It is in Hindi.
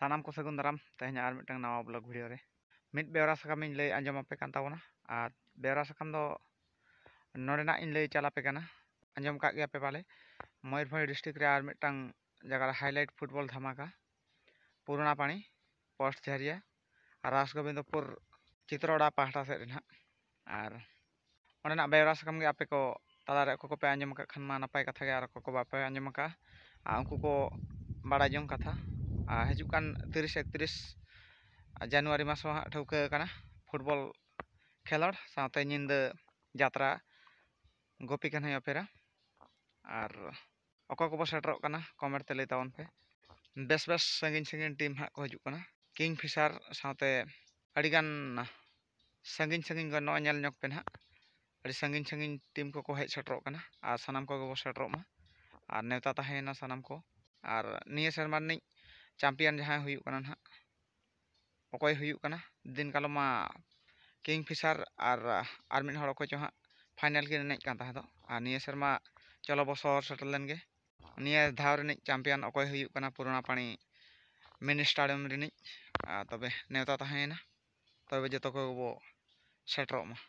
सामान को सगुन दाराम तेहे नवा ब्लग भिडियो मिट बेवरा साम लै आजापेबना और बेवरा साम ना लै चलापे आजम का पे बाले मयूरभ डिस्ट्रिक्ट जगह हाईलैट फुटबल धामाका पुराना पानी पोस्ट झारिया राजगोविंदपुर चित्रोड़ा पाहटा सर और अंना बेवरा साम आपे को तलारे को पे आजम खान नपाय कथा को आजम का उनको को बाड़ा जम कथा ᱦᱤᱡᱩᱜ ᱠᱟᱱ ᱛᱤᱨᱤᱥ ᱮᱠᱛᱨᱤᱥ ᱡᱟᱱᱩᱣᱟᱨᱤ ᱢᱟᱥ ᱦᱚᱸ ᱦᱟᱸᱜ ᱴᱷᱟᱹᱣᱠᱟᱹ ᱟᱠᱟᱱᱟ ᱯᱷᱩᱴᱵᱚᱞ ᱠᱷᱮᱞᱳᱰ ᱥᱟᱶᱛᱮ ᱧᱤᱫᱟᱹ ᱡᱟᱛᱨᱟ ᱜᱩᱯᱤ ᱠᱟᱱᱦᱟᱹᱭ ᱚᱯᱮᱨᱟ ᱟᱨ ᱚᱠᱚᱭ ᱠᱚᱵᱚ ᱥᱮᱴᱮᱨᱚᱜ ᱠᱟᱱᱟ ᱠᱚᱢᱮᱱᱴ ᱛᱮ ᱞᱟᱹᱭ ᱛᱟᱵᱚᱱ ᱯᱮ ᱵᱮᱥ ᱵᱮᱥ ᱥᱟᱺᱜᱤᱧ ᱥᱟᱺᱜᱤᱧ ᱴᱤᱢ ᱦᱟᱸᱜ ᱠᱚ ᱦᱤᱡᱩᱜ ᱠᱟᱱᱟ ᱠᱤᱝ ᱯᱷᱤᱥᱟᱨ ᱥᱟᱶᱛᱮ ᱟᱹᱰᱤᱜᱟᱱ ᱥᱟᱺᱜᱤᱧ ᱥᱟᱺᱜᱤᱧ ᱠᱷᱚᱱ ᱱᱚᱜᱼᱚᱭ ᱧᱮᱞ ᱧᱚᱜ ᱯᱮ ᱱᱟᱦᱟᱜ ᱟᱹᱰᱤ ᱥᱟᱺᱜᱤᱧ ᱥᱟᱺᱜᱤᱧ ᱴᱤᱢ ᱠᱚᱠᱚ ᱦᱮᱡ ᱥᱮᱴᱮᱨᱚᱜ ᱠᱟᱱᱟ ᱟᱨ ᱥᱟᱱᱟᱢ ᱠᱚᱜᱮ ᱵᱚ ᱥᱮᱴᱮᱨᱚᱜ ᱢᱟ ᱟᱨ ᱱᱮᱣᱛᱟ ᱛᱟᱦᱮᱸᱭᱮᱱᱟ ᱥᱟᱱᱟᱢ ᱠᱚ ᱟᱨ ᱱᱤᱭᱟᱹ ᱥᱮᱨᱢᱟ ᱨᱤᱱᱤᱡ चैम्पियन जहाँ होना ना अकना दिन कालम किंग फिशर और आर्मी हर अकोच फाइनल सेमा चलो बसर सेटल लेन दौरान चैम्पियन अकना पुराना पानी मिनी स्टाडियम तब नेवता तब जो को सेटरमा